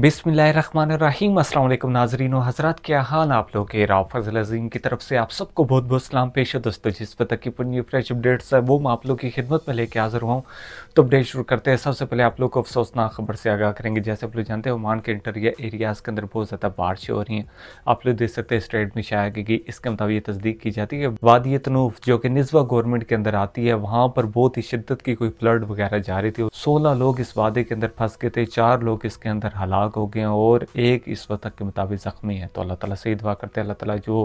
बिसमीम अल्लाम नाजरीन हजरत क्या हाल आप लोग के राव फजल अजीम की तरफ से आप सबको बहुत बहुत सलाम पेश है दोस्तों जिस तक की पुण्य फ्रेश अपडेट्स है वो मैं आप लोग की खिदमत में लेके हाजिर हुआ हूँ तो अपडेट शुरू करते हैं सबसे पहले आप लोग को अफसोसनाक खबर से आगाह करेंगे जैसे आप लोग जानते हैं ओमान के इंटरिया एरियाज़ के अंदर बहुत ज़्यादा बारिश हो रही है आप लोग देख सकते हैं स्टेट में शाया की इसके मुताबिक ये तस्दीक की जाती है वादी तनूफ जो कि निस्वा गवर्नमेंट के अंदर आती है वहाँ पर बहुत ही शिद्दत की कोई फ्लड वगैरह जा रही थी सोलह लोग इस वादे के अंदर फंस गए थे चार लोग इसके अंदर हालात हलाक हो गए हैं और एक इस वक्त के मुताबिक ज़ख्मी है तो अल्लाह ताला से दुआ करते हैं अल्लाह ताला जो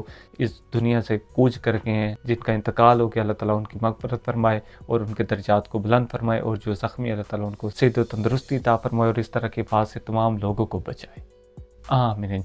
इस दुनिया से कूच कर गए हैं जिनका इंतकाल हो गया अल्लाह ताला उनकी मकबरत फरमाए और उनके दर्जात को बुलंद फरमाए और जो ज़ख्मी अल्लाह ताला उनको सिद्ध तंदरुस्ती ता फरमाए और इस तरह के बात से तमाम लोगों को बचाए आमिन इन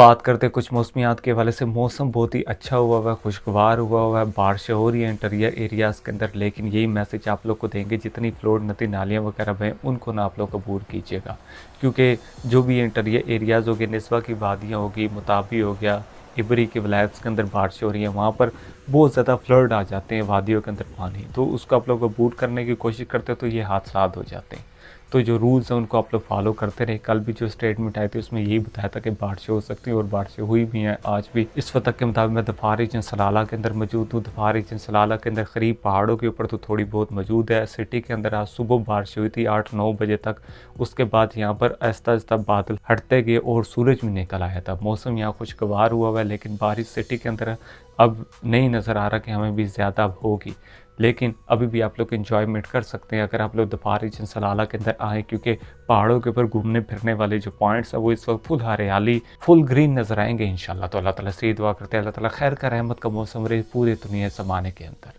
बात करते कुछ मौसमियात के हवाले से मौसम बहुत ही अच्छा हुआ हुआ है खुशगवार हुआ हुआ है बारिशें हो रही हैं इंटरियर एरियाज़ के अंदर लेकिन यही मैसेज आप लोग को देंगे जितनी फ्लोड नदी तो नालियाँ वगैरह हैं उनको ना आप लोग कबूर कीजिएगा क्योंकि जो भी इंटरियर एरियाज़ हो गए नस्बा की वादियाँ होगी मुताबी हो गया इबरी के वलायत्स के अंदर बारिश हो रही है वहाँ पर बहुत ज़्यादा फ्लड आ जाते हैं वादियों के अंदर पानी तो उसको आप लोग अबूट करने की कोशिश करते हो तो ये हादसा हो जाते हैं तो जो रूल्स हैं उनको आप लोग फॉलो करते रहे कल भी जो स्टेटमेंट आई थी उसमें यही बताया था कि बारिशें हो सकती हैं और बारिशें हुई भी हैं आज भी इस वक्त के मुताबिक मैं दफार रीजन सलाला के अंदर मौजूद हूँ दफार रीजन सलाला के अंदर करीब पहाड़ों के ऊपर तो थोड़ी बहुत मौजूद है सिटी के अंदर आज सुबह बारिश हुई थी आठ नौ बजे तक उसके बाद यहाँ पर आहिस्ता आहिस्ता बादल हटते गए और सूरज भी निकल आया था मौसम यहाँ खुशगवार हुआ हुआ है लेकिन बारिश सिटी के अंदर अब नहीं नज़र आ रहा कि हमें भी ज़्यादा होगी लेकिन अभी भी आप लोग इन्जॉयमेंट कर सकते हैं अगर आप लोग दफा रीजन सलाला के अंदर आएँ क्योंकि पहाड़ों के ऊपर घूमने फिरने वाले जो पॉइंट्स हैं वो इस वक्त फुल हरियाली फुल ग्रीन नजर आएंगे इन तो अल्लाह तला से दुआ करते हैं अल्लाह ताला खैर का रहमत का मौसम रहे पूरे दुनिया ज़माने के अंदर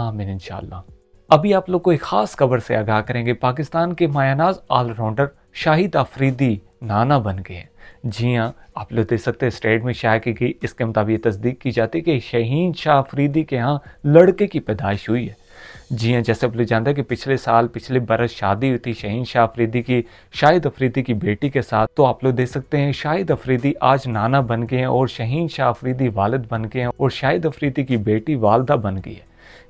आमिन इनशाला अभी आप लोग को एक ख़ास खबर से आगाह करेंगे पाकिस्तान के मायानाज ऑलराउंडर शाहिद आफरीदी नाना बन गए हैं जी हाँ आप लोग देख सकते हैं स्टेट में शाह की गई इसके मुताबिक ये तस्दीक की जाती है कि शहीन शाह अफरीदी के यहाँ लड़के की पैदाइश हुई है जी हाँ जैसे आप लोग जानते हैं कि पिछले साल पिछले बरस शादी हुई थी शहीन शाह अफरीदी की शाहिद अफरीदी की बेटी के साथ तो आप लोग देख सकते हैं शाहिद अफरीदी आज नाना बन गए हैं और शहीन शाह अफरीदी वालद बन गए हैं और शाहिद अफरीदी की बेटी वालदा बन गई है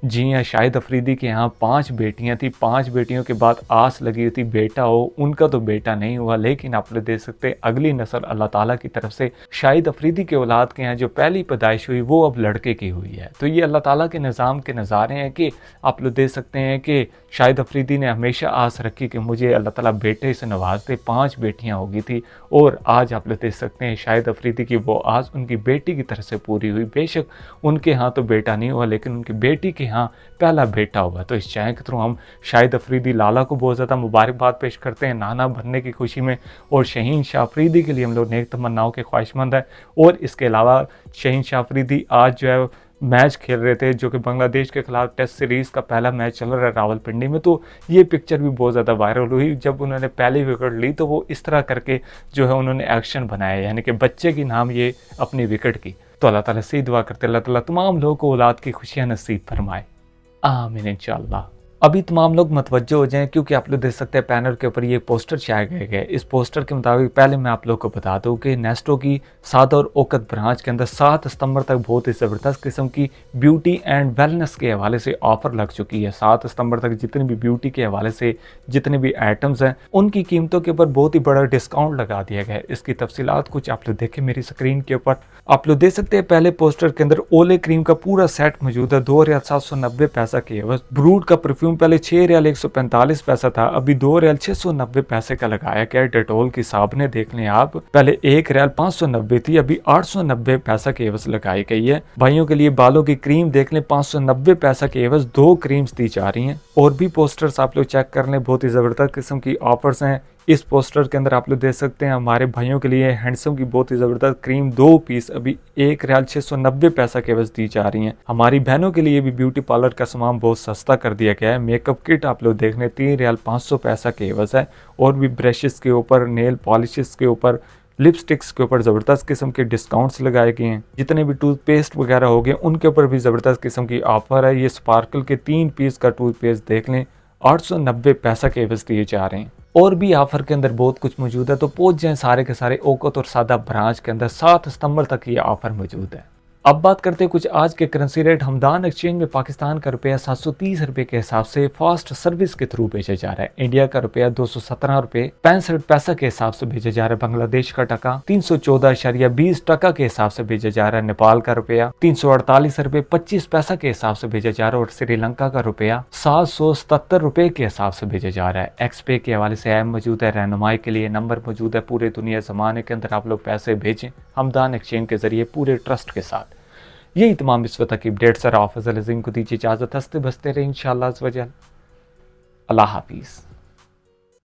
जी हाँ शाहिद अफरीदी के यहाँ पांच बेटियाँ थी पांच बेटियों के बाद आस लगी हुई थी बेटा हो उनका तो बेटा नहीं हुआ लेकिन आप लोग देख सकते अगली नसल अल्लाह ताला की तरफ से शाहिद अफरीदी के औलाद के यहाँ जो पहली पैदाइश हुई वो अब लड़के की हुई है तो ये अल्लाह ताला के निज़ाम के नज़ारे हैं कि आप लोग देख सकते हैं कि शाहिद अफरीदी ने हमेशा आस रखी कि मुझे अल्लाह ताला बेटे से नवाज दे पाँच बेटियाँ होगी थी और आज आप लोग देख सकते हैं शाहिद अफरीदी की वो आस उनकी बेटी की तरफ से पूरी हुई बेशक उनके यहाँ तो बेटा नहीं हुआ लेकिन उनकी बेटी कि हाँ पहला बेटा हुआ तो इस चाय के थ्रू हम शाहिद अफरीदी लाला को बहुत ज़्यादा मुबारकबाद पेश करते हैं नाना बनने की खुशी में और शहीन शाह अफरीदी के लिए हम लोग नेक तमन्नाओं के ख्वाहिशमंद हैं और इसके अलावा शहीन शाह अफरीदी आज जो है मैच खेल रहे थे जो कि बांग्लादेश के खिलाफ टेस्ट सीरीज़ का पहला मैच चल रहा है रावलपिंडी में तो ये पिक्चर भी बहुत ज़्यादा वायरल हुई जब उन्होंने पहली विकेट ली तो वो इस तरह करके जो है उन्होंने एक्शन बनाया यानी कि बच्चे की नाम ये अपनी विकेट की तो अल्लाह ताला से दुआ करते अल्लाह ताला तमाम लोगों को औलाद की खुशियाँ नसीब फरमाए आमिन इंशाल्लाह अभी तमाम लोग मतवजो हो जाएं क्योंकि आप लोग देख सकते हैं पैनल के ऊपर ये पोस्टर छाए गए गए इस पोस्टर के मुताबिक पहले मैं आप लोग को बता दूँ कि नेस्टो की सात और ओकत ब्रांच के अंदर सात सितंबर तक बहुत ही ज़बरदस्त किस्म की ब्यूटी एंड वेलनेस के हवाले से ऑफर लग चुकी है सात सितंबर तक जितने भी ब्यूटी के हवाले से जितने भी आइटम्स हैं उनकी कीमतों के ऊपर बहुत ही बड़ा डिस्काउंट लगा दिया गया है इसकी तफसीत कुछ आप लोग देखें मेरी स्क्रीन के ऊपर आप लोग देख सकते हैं पहले पोस्टर के अंदर ओले क्रीम का पूरा सेट मौजूद है दो हजार सात सौ नब्बे पैसा के ब्रूड का परफ्यूम पहले छः रियाल एक सौ पैंतालीस पैसा था अभी दो रियाल छः सौ नब्बे पैसे का लगाया गया डेटोल की हिसाब ने देख लें आप पहले एक रियाल पाँच सौ नब्बे थी अभी आठ सौ नब्बे पैसा के एवज लगाई गई है भाइयों के लिए बालों की क्रीम देख लें पाँच सौ नब्बे पैसा के एवज दो क्रीम्स दी जा रही हैं और भी पोस्टर्स आप लोग चेक कर लें बहुत ही ज़बरदस्त किस्म की ऑफर्स हैं इस पोस्टर के अंदर आप लोग देख सकते हैं हमारे भाइयों के लिए हैंडसम की बहुत ही ज़बरदस्त क्रीम दो पीस अभी एक रियाल छह सौ नब्बे पैसा के अवज दी जा रही है हमारी बहनों के लिए भी ब्यूटी पार्लर का सामान बहुत सस्ता कर दिया गया है मेकअप किट आप लोग देख रहे तीन रियाल पांच सौ पैसा के अवज़ है और भी ब्रशेस के ऊपर नेल पॉलिशेस के ऊपर लिपस्टिक्स के ऊपर ज़बरदस्त किस्म के डिस्काउंट्स लगाए गए हैं जितने भी टूथपेस्ट वगैरह हो गए उनके ऊपर भी ज़बरदस्त किस्म की ऑफर है ये स्पार्कल के तीन पीस का टूथपेस्ट देख लें आठ सौ नब्बे पैसा के अवज दिए जा रहे हैं और भी ऑफर के अंदर बहुत कुछ मौजूद है तो पहुँच जाएँ सारे के सारे ओकत और सादा ब्रांच के अंदर सात सितंबर तक ये ऑफ़र मौजूद है अब बात करते हैं कुछ आज के करेंसी रेट हमदान एक्सचेंज में पाकिस्तान का रुपया सात सौ तीस रुपये के हिसाब से फास्ट सर्विस के थ्रू भेजे जा रहा है इंडिया का रुपया दो सौ सत्रह रुपये पैंसठ पैसा के हिसाब से भेजा जा रहा है बांग्लादेश का टका तीन सौ चौदह इशारिया बीस टका के हिसाब से भेजा जा रहा है नेपाल का रुपया तीन सौ अड़तालीस रुपये पच्चीस पैसा के हिसाब से भेजा जा रहा है और श्रीलंका का रुपया सात सौ सतर रुपये के हिसाब से भेजा जा रहा है एक्सपे के हवाले से ऐप मौजूद है रहनुमाई के लिए नंबर मौजूद है पूरे दुनिया जमाने के अंदर आप लोग पैसे भेजें हमदान एक्सचेंज के जरिए पूरे ट्रस्ट के साथ यही तमाम इस वक्त की अपडेट्स और ऑफिस अजीम को दीजिए इजाज़त हंसते बसते रहे इन शाह अल्लाह हाफिज़